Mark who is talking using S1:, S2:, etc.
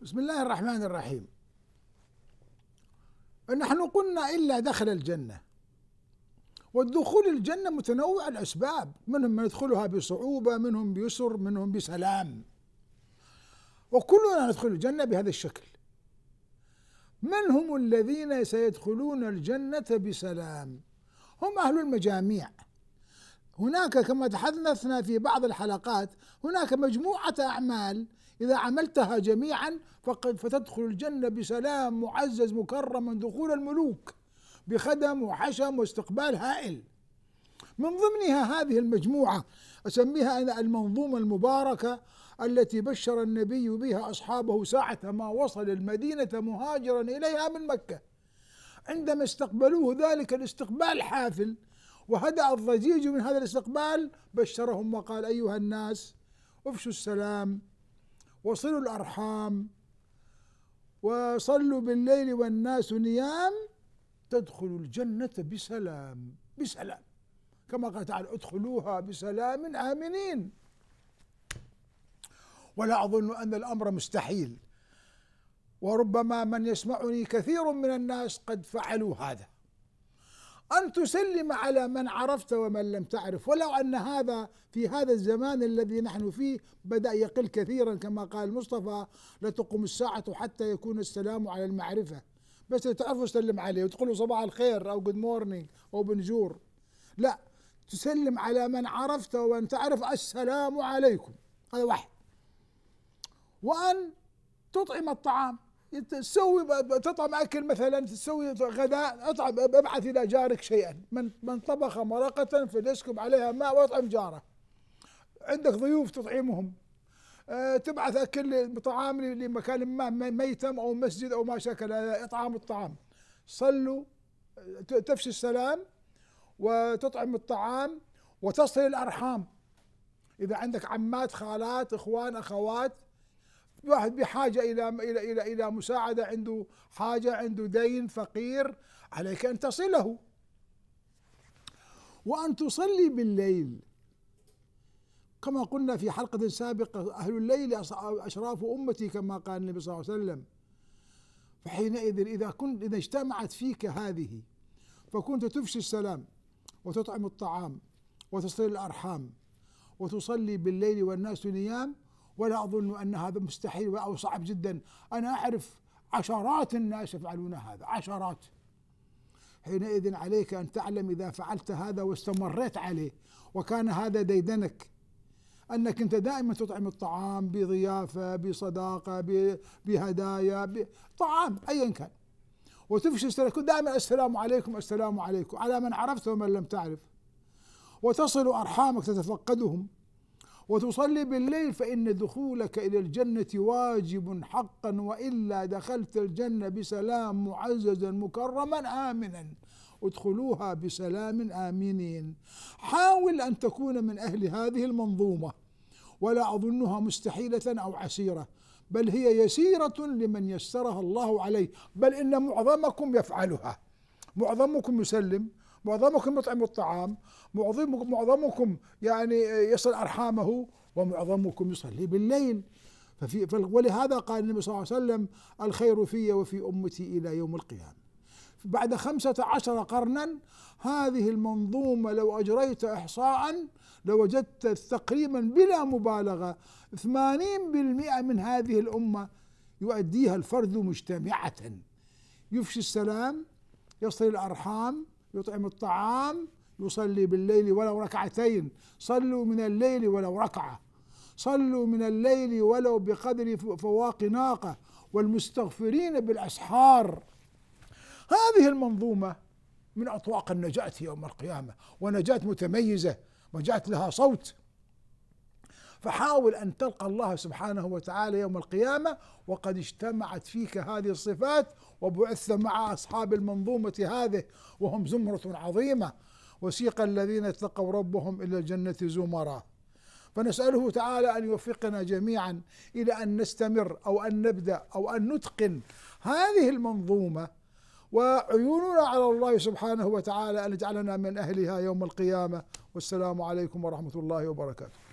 S1: بسم الله الرحمن الرحيم نحن قلنا إلا دخل الجنة والدخول الجنة متنوع الأسباب منهم من يدخلها بصعوبة منهم بيسر منهم بسلام وكلنا ندخل الجنة بهذا الشكل من هم الذين سيدخلون الجنة بسلام هم أهل المجاميع هناك كما تحدثنا في بعض الحلقات هناك مجموعة أعمال إذا عملتها جميعا فقد فتدخل الجنة بسلام معزز مكرم من دخول الملوك بخدم وحشم واستقبال هائل من ضمنها هذه المجموعة أسميها أنا المنظومة المباركة التي بشر النبي بها أصحابه ساعة ما وصل المدينة مهاجرا إليها من مكة عندما استقبلوه ذلك الاستقبال حافل وهدأ الضجيج من هذا الاستقبال بشرهم وقال أيها الناس افشوا السلام وصلوا الأرحام وصلوا بالليل والناس نيام تدخلوا الجنة بسلام بسلام كما قال تعالى ادخلوها بسلام آمنين ولا أظن أن الأمر مستحيل وربما من يسمعني كثير من الناس قد فعلوا هذا أن تسلم على من عرفت ومن لم تعرف ولو أن هذا في هذا الزمان الذي نحن فيه بدأ يقل كثيرا كما قال مصطفى لا تقوم الساعة حتى يكون السلام على المعرفة بس تعرفوا تسلم عليه وتقول له صباح الخير أو جود مورنينج أو بنجور لا تسلم على من عرفت ومن تعرف السلام عليكم هذا واحد وأن تطعم الطعام تسوي تطعم اكل مثلا تسوي غداء اطعم ابعث الى جارك شيئا من من طبخ مرقه فليسكب عليها ماء واطعم جاره عندك ضيوف تطعمهم أه تبعث اكل طعام لمكان ما ميتم او مسجد او ما شكل اطعام الطعام صلوا تفشي السلام وتطعم الطعام وتصل الارحام اذا عندك عمات خالات اخوان اخوات واحد بحاجة إلى إلى إلى إلى مساعدة عنده حاجة عنده دين فقير عليك أن تصله وأن تصلي بالليل كما قلنا في حلقة سابقة أهل الليل أشراف أمتي كما قال النبي صلى الله عليه وسلم فحينئذ إذا كنت إذا اجتمعت فيك هذه فكنت تفشي السلام وتطعم الطعام وتصل الأرحام وتصلي بالليل والناس نيام ولا أظن أن هذا مستحيل أو صعب جدا أنا أعرف عشرات الناس يفعلون هذا عشرات حينئذ عليك أن تعلم إذا فعلت هذا واستمريت عليه وكان هذا ديدنك أنك أنت دائما تطعم الطعام بضيافة بصداقة بهدايا طعام أيا كان وتفشي السلام دائما السلام عليكم السلام عليكم على من عرفت ومن لم تعرف وتصل أرحامك تتفقدهم وتصلي بالليل فإن دخولك إلى الجنة واجب حقا وإلا دخلت الجنة بسلام معززا مكرما آمنا ادخلوها بسلام آمنين حاول أن تكون من أهل هذه المنظومة ولا أظنها مستحيلة أو عسيرة بل هي يسيرة لمن يسرها الله عليه بل إن معظمكم يفعلها معظمكم يسلم معظمكم يطعم الطعام معظمكم معظمكم يعني يصل ارحامه ومعظمكم يصلي بالليل ففي ولهذا قال النبي صلى الله عليه وسلم الخير في وفي امتي الى يوم القيامه بعد خمسة عشر قرنا هذه المنظومة لو أجريت إحصاء لوجدت تقريبا بلا مبالغة 80% من هذه الأمة يؤديها الفرد مجتمعة يفشي السلام يصل الأرحام يطعم الطعام يصلي بالليل ولو ركعتين صلوا من الليل ولو ركعة صلوا من الليل ولو بقدر فواق ناقة والمستغفرين بالأسحار هذه المنظومة من أطواق النجاة يوم القيامة ونجاة متميزة ونجاة لها صوت فحاول أن تلقى الله سبحانه وتعالى يوم القيامة وقد اجتمعت فيك هذه الصفات وبعثت مع أصحاب المنظومة هذه وهم زمرة عظيمة وسيق الذين اتقوا ربهم إلى الجنة زمرا فنسأله تعالى أن يوفقنا جميعا إلى أن نستمر أو أن نبدأ أو أن نتقن هذه المنظومة وعيوننا على الله سبحانه وتعالى أن يجعلنا من أهلها يوم القيامة والسلام عليكم ورحمة الله وبركاته